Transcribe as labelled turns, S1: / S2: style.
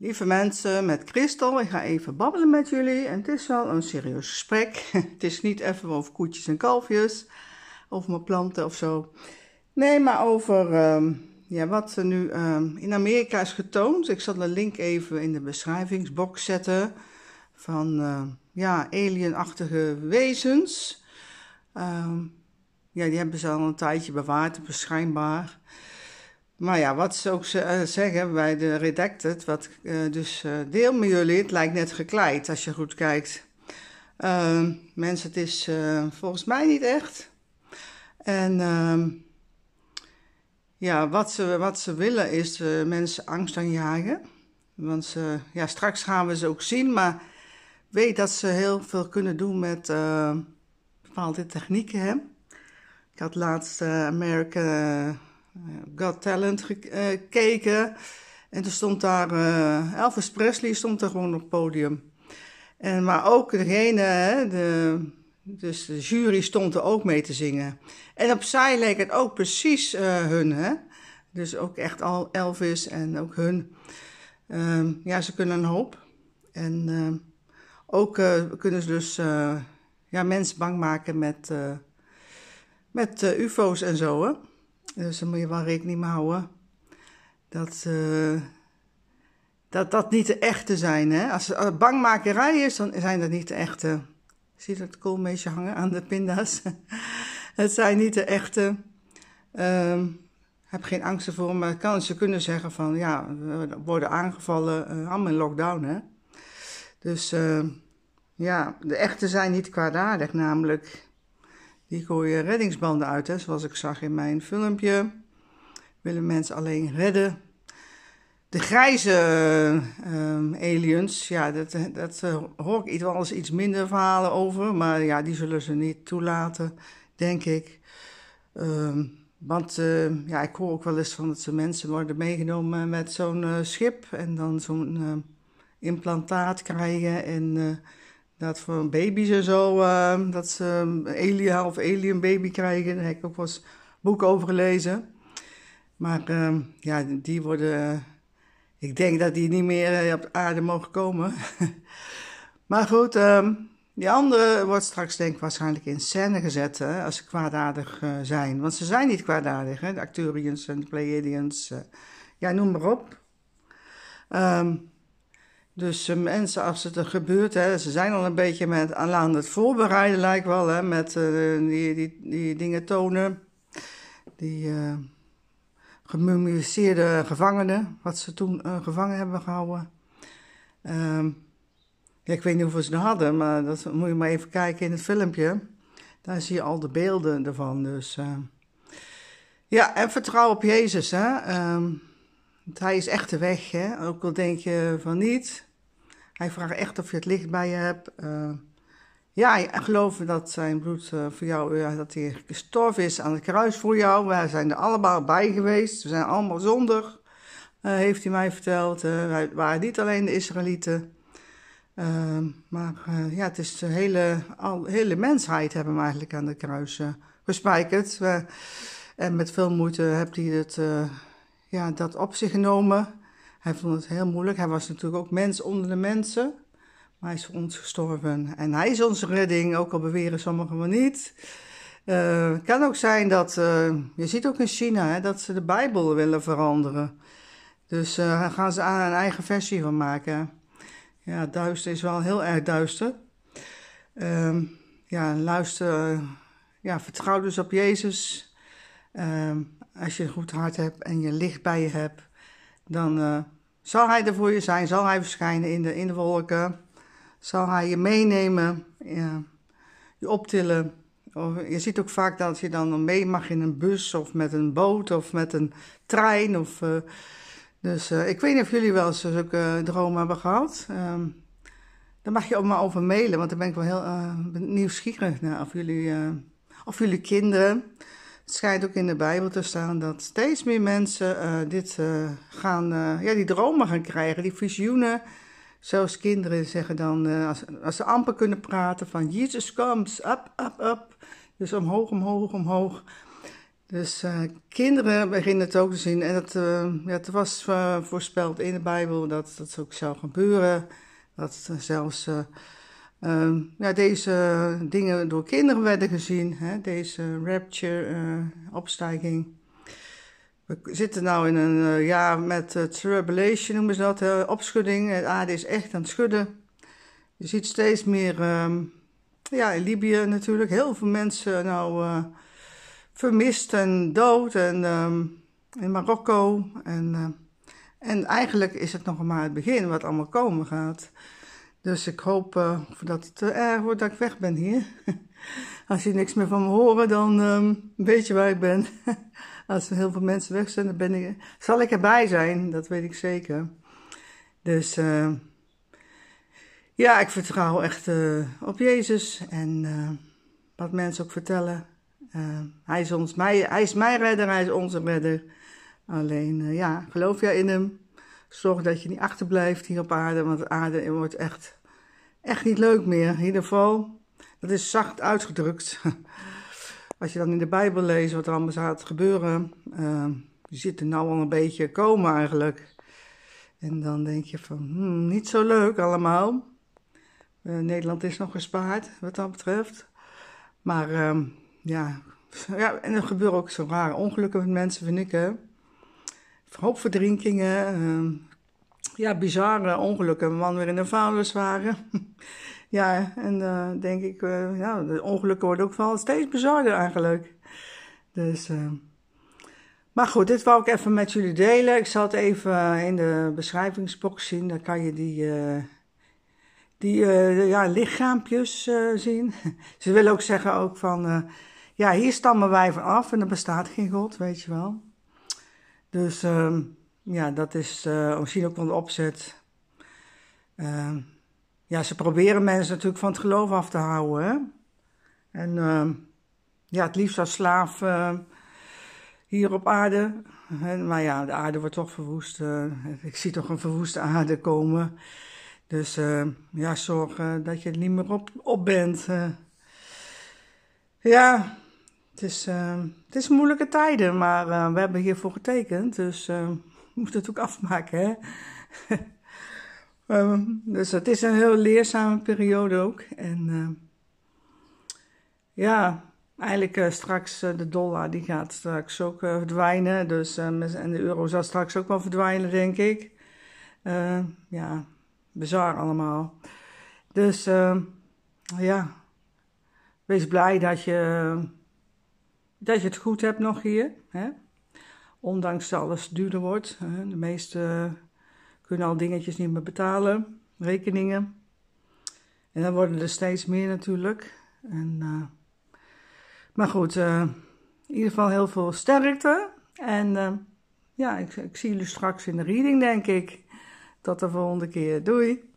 S1: Lieve mensen, met Christel, ik ga even babbelen met jullie. En het is wel een serieus gesprek. het is niet even over koetjes en kalfjes, of mijn planten of zo. Nee, maar over ehm, ja, wat er nu ehm, in Amerika is getoond. Ik zal de link even in de beschrijvingsbox zetten. Van ehm, ja, alienachtige wezens. ja, die hebben ze al een tijdje bewaard, beschijnbaar. Dus maar ja, wat ze ook eh, zeggen bij de redacted, wat eh, dus eh, deel met jullie, het lijkt net gekleid als je goed kijkt. Ehm, mensen, het is volgens mij niet echt. En ehm, ja, wat ze, wat ze willen is mensen angst aanjagen. Want ze, ja, straks gaan we ze ook zien, maar weet dat ze heel veel kunnen doen met bepaalde technieken. Hè? Ik had laatst Amerika eh, God Talent eh, gekeken. En er stond daar eh, Elvis Presley stond er gewoon op het podium. En, maar ook degene, hè, de, dus de jury stond er ook mee te zingen. En opzij leek het ook precies hun. Hè? Dus ook echt al Elvis en ook hun. Ehm, ja, ze kunnen een hoop. En ook kunnen ze dus ja, mensen bang maken met, met UFO's en zo. Hè? Dus eh, daar moet je wel rekening mee houden. Dat, dat dat niet de echte zijn. Hè? Als het bangmakerij is, dan zijn dat niet de echte. Zie je dat koolmeesje hangen aan de pinda's? het zijn niet de echte. Um, heb geen angst ervoor, maar kan, ze kunnen zeggen van ja, we worden aangevallen, uh, allemaal in lockdown hè. Dus ehm, ja, de echte zijn niet kwaadaardig namelijk. Die gooien reddingsbanden uit, hè, zoals ik zag in mijn filmpje. Willen mensen alleen redden? De grijze ehm, aliens, ja, dat, dat eh, hoor ik wel eens iets minder verhalen over. Maar ja, die zullen ze niet toelaten, denk ik. Ehm, want ehm, ja, ik hoor ook wel eens van dat ze mensen worden meegenomen met zo'n eh, schip en dan zo'n implantaat krijgen. En eh, dat van baby's en zo, ehm, dat ze een ehm, alien of alien baby krijgen. Daar heb ik ook wel eens boek over gelezen. Maar ehm, ja, die worden. Eh, ik denk dat die niet meer eh, op aarde mogen komen. maar goed, die andere wordt straks denk ik waarschijnlijk in scène gezet hè, als ze kwaadaardig eh, zijn. Want ze zijn niet kwaadaardig, hè, de Acturians en de Pleiadians. ja, noem maar op. Um, dus mensen, als het er gebeurt, hè, ze zijn al een beetje met, aan het voorbereiden, lijkt wel, hè, met eh, die, die, die dingen tonen. Die uh, gemummificeerde gevangenen, wat ze toen eh, gevangen hebben gehouden. Ehm, ja, ik weet niet hoeveel ze er hadden, maar dat moet je maar even kijken in het filmpje. Daar zie je al de beelden ervan. Dus, ja, en vertrouw op Jezus. Hè? Ehm, want hij is echt de weg. Hè? Ook al denk je van niet. Hij vraagt echt of je het licht bij je hebt. Eh, ja, ik geloof dat zijn bloed eh, voor jou, dat hij gestorven is aan het kruis voor jou. Wij zijn er allemaal bij geweest. We zijn allemaal zonder, eh, heeft hij mij verteld. wij waren niet alleen de Israëlieten. Ehm, maar ja, het is de hele, al, hele mensheid hebben we eigenlijk aan het kruis gespijkerd. en met veel moeite heeft hij het, ja, dat op zich genomen. Hij vond het heel moeilijk. Hij was natuurlijk ook mens onder de mensen. Maar hij is voor ons gestorven. En hij is onze redding, ook al beweren sommigen wel niet. Eh, het kan ook zijn dat, eh, je ziet ook in China, hè, dat ze de Bijbel willen veranderen. Dus eh, daar gaan ze aan een eigen versie van maken. Ja, duister is wel heel erg duister. Ehm, ja, luister, ja, vertrouw dus op Jezus. Ehm, als je een goed hart hebt en je licht bij je hebt, dan zal hij er voor je zijn? Zal hij verschijnen in de, in de wolken? Zal hij je meenemen? Ja, eh, je optillen? je ziet ook vaak dat je dan mee mag in een bus of met een boot of met een trein. Of, eh, dus eh, ik weet niet of jullie wel eens zulke dromen hebben gehad. Um, daar mag je ook maar over mailen, want dan ben ik wel heel nieuwsgierig naar of jullie, of jullie kinderen het schijnt ook in de Bijbel te staan dat steeds meer mensen eh, dit eh, gaan, eh, ja, die dromen gaan krijgen, die visioenen. Zelfs kinderen zeggen dan, als, als, ze amper kunnen praten, van Jezus komt, up, up, up. Dus omhoog, omhoog, omhoog. Dus kinderen beginnen het ook te zien. En dat, ja, het was voorspeld in de Bijbel dat dat ook zou gebeuren. Dat zelfs Ehm, ja, deze dingen door kinderen werden gezien, hè? deze rapture-opstijging. Eh, We zitten nu in een eh, jaar met eh, tribulation, noemen ze dat, opschudding. Het aarde is echt aan het schudden. Je ziet steeds meer, ehm, ja, in Libië natuurlijk, heel veel mensen nou vermist en dood. En ehm, in Marokko. En, en eigenlijk is het nog maar het begin wat allemaal komen gaat. Dus ik hoop, uh, voordat het te erg wordt, dat ik weg ben hier. Als je niks meer van me horen, dan um, weet je waar ik ben. Als er heel veel mensen weg zijn, dan ben ik, zal ik erbij zijn, dat weet ik zeker. Dus ehm, ja, ik vertrouw echt eh, op Jezus en eh, wat mensen ook vertellen. Ehm, hij, is ons, mij, hij is mijn redder, hij is onze redder. Alleen, ja, geloof jij in hem? Zorg dat je niet achterblijft hier op aarde, want aarde wordt echt, echt niet leuk meer. In ieder geval, dat is zacht uitgedrukt. Als je dan in de Bijbel leest wat er allemaal gaat gebeuren, uh, ehm, je zit er nou al een beetje komen eigenlijk. En dan denk je van, hmm, niet zo leuk allemaal. Eh, Nederland is nog gespaard, wat dat betreft. Maar ehm, ja. ja, en er gebeuren ook zo rare ongelukken met mensen, vind ik hè hoopverdrinkingen, ehm, ja, bizarre ongelukken. Mijn man weer in de vuilnis waren. ja, en uh, denk ik, eh, ja, de ongelukken worden ook wel steeds bizarder eigenlijk. Dus, ehm, maar goed, dit wou ik even met jullie delen. Ik zal het even in de beschrijvingsbox zien. Dan kan je die, eh, die ja, lichaampjes zien. Ze willen ook zeggen ook van, ja, hier stammen wij van af en er bestaat geen God, weet je wel. Dus ehm, ja, dat is uh, van de opzet. Ehm, ja, ze proberen mensen natuurlijk van het geloof af te houden. En ehm, ja, het liefst als slaaf hier op aarde. En, maar ja, de aarde wordt toch verwoest. Eh, ik zie toch een verwoeste aarde komen. Dus ja, zorg eh, dat je er niet meer op, op bent. Eh. ja, het is, ehm, het is moeilijke tijden, maar eh, we hebben hiervoor getekend, dus eh, we moeten het ook afmaken. Hè? Ehm, dus het is een heel leerzame periode ook. En ehm, ja, eigenlijk eh, straks de dollar die gaat straks ook verdwijnen. Dus, en de euro zal straks ook wel verdwijnen, denk ik. ja, bizar allemaal. Dus ja, wees blij dat je dat je het goed hebt nog hier. Hè? Ondanks dat alles duurder wordt. Hè? De meesten kunnen al dingetjes niet meer betalen, rekeningen. En dan worden er steeds meer natuurlijk. En, eh, maar goed, eh, in ieder geval heel veel sterkte. En eh, ja, ik, ik zie jullie straks in de reading, denk ik. Tot de volgende keer. Doei!